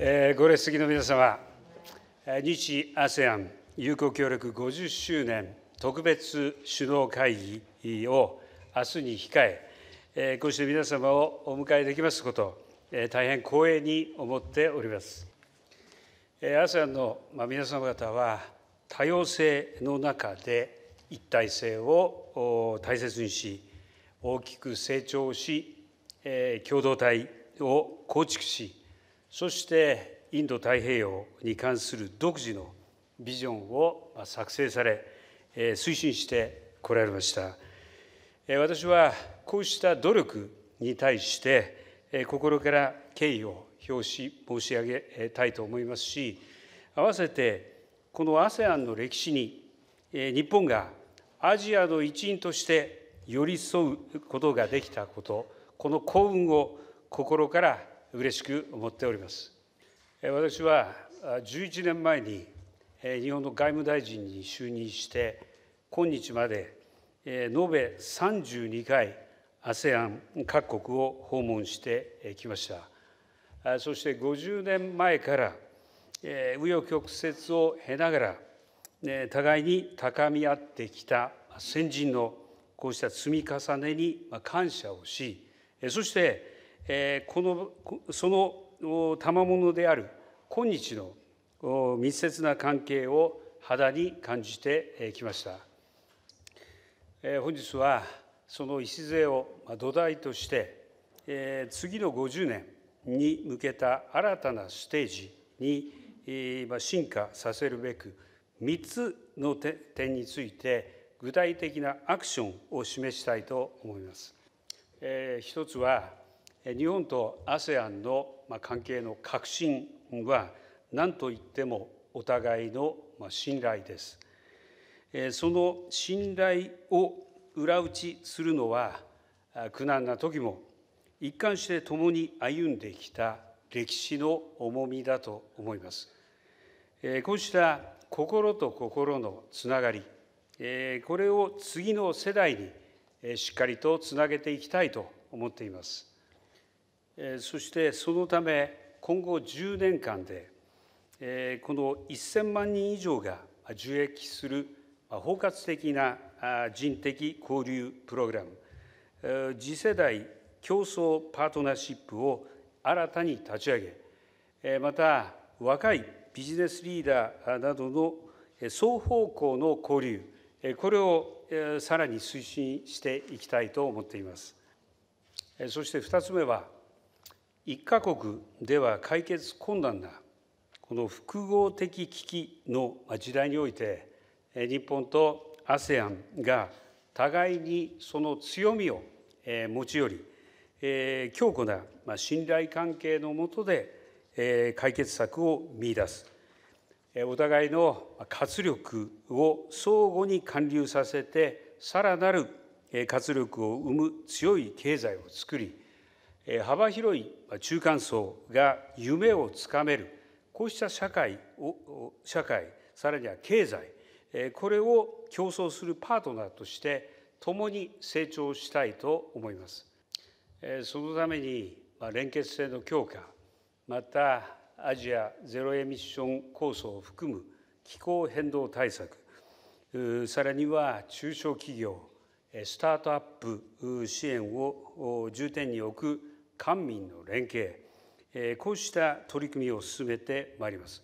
えー、ご列席の皆様、日 ASEAN 友好協力50周年特別首脳会議を明日に控え、えー、こうして皆様をお迎えできますこと、え大変光栄に思っております。え ASEAN の、まあ、皆様方は、多様性の中で一体性を大切にし、大きく成長し、え共同体を構築し、そしてインド太平洋に関する独自のビジョンを作成され、推進してこられました。私はこうした努力に対して心から敬意を表し申し上げたいと思いますし併せてこの ASEAN の歴史に日本がアジアの一員として寄り添うことができたことこの幸運を心から嬉しく思っております。私は11年前に日本の外務大臣に就任して今日まで延べ32回 ASEAN 各国を訪問してきましたそして50年前から紆余曲折を経ながら互いに高み合ってきた先人のこうした積み重ねに感謝をしそしてこのその賜物である今日の密接な関係を肌に感じてきました。本日はその礎を土台として次の50年に向けた新たなステージに進化させるべく3つの点について具体的なアクションを示したいと思います。一つは日本と ASEAN の関係の核心は何といってもお互いの信頼です。その信頼を裏打ちするのは苦難な時も一貫して共に歩んできた歴史の重みだと思います。こうした心と心のつながり、これを次の世代にしっかりとつなげていきたいと思っています。そしてそのため、今後10年間で、この1000万人以上が受益する包括的な人的交流プログラム、次世代競争パートナーシップを新たに立ち上げ、また若いビジネスリーダーなどの双方向の交流、これをさらに推進していきたいと思っています。そして2つ目は、1カ国では解決困難なこの複合的危機の時代において日本と ASEAN が互いにその強みを持ち寄り強固な信頼関係のもとで解決策を見いだすお互いの活力を相互に還流させてさらなる活力を生む強い経済を作り幅広い中間層が夢をつかめるこうした社会を社会さらには経済これを競争するパートナーとして共に成長したいと思いますそのために連結性の強化またアジアゼロエミッション構想を含む気候変動対策さらには中小企業スタートアップ支援を重点に置く官民の連携、こうした取り組みを進めてまいります。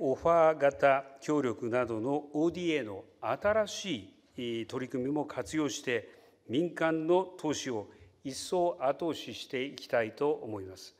オファー型協力などの ODA の新しい取り組みも活用して民間の投資を一層後押ししていきたいと思います。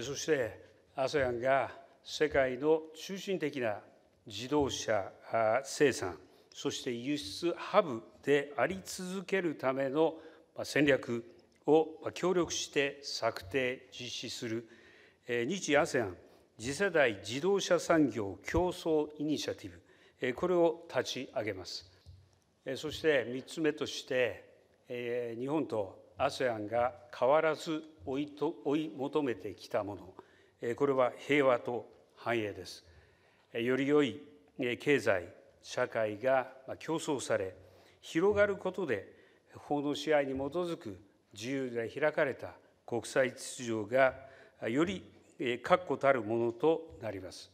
そして ASEAN が世界の中心的な自動車生産そして輸出ハブであり続けるための戦略を協力して策定、実施する日 ASEAN 次世代自動車産業競争イニシアティブ、これを立ち上げます。そして3つ目として、日本と ASEAN が変わらず追いと追い求めてきたもの、これは平和と繁栄です。より良い経済、社会が競争され、広がることで、法の支配に基づく自由で開かれた国際秩序がより確固たるものとなります。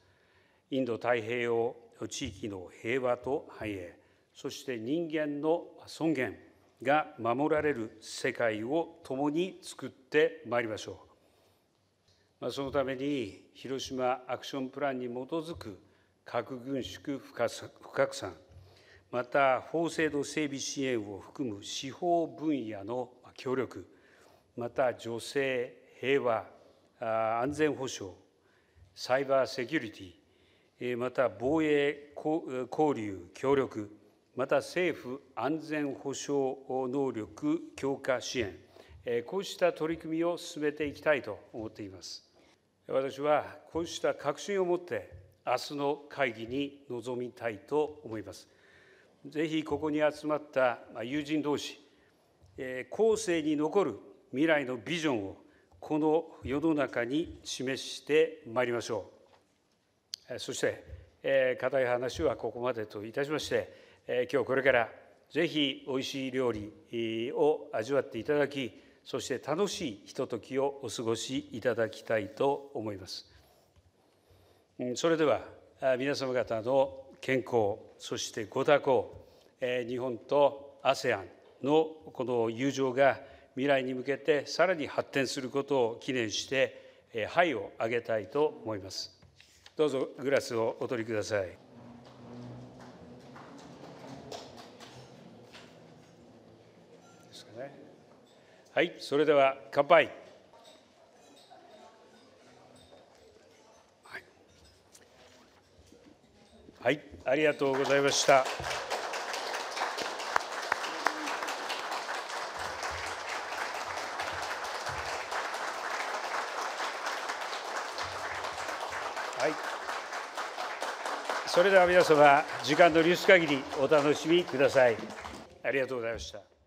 インド太平洋地域の平和と繁栄、そして人間の尊厳が守られる世界を共に作ってまいりましょう。そのために広島アクションプランに基づく核軍縮不拡散、また法制度整備支援を含む司法分野の協力また女性平和安全保障サイバーセキュリティまた防衛交流協力また政府安全保障能力強化支援こうした取り組みを進めていきたいと思っています私はこうした確信を持って明日の会議に臨みたいと思いますぜひここに集まった友人同士後世に残る未来のビジョンをこの世の中に示してまいりましょうそして固い話はここまでといたしまして今日これからぜひおいしい料理を味わっていただきそして楽しいひとときをお過ごしいただきたいと思いますそれでは皆様方の健康そしてご多幸日本と ASEAN のこの友情が未来に向けてさらに発展することを記念して杯をあげたいと思いますどうぞグラスをお取りくださいはいそれでは乾杯はい、ありがとうございました。それでは皆様時間の流出限りお楽しみくださいありがとうございました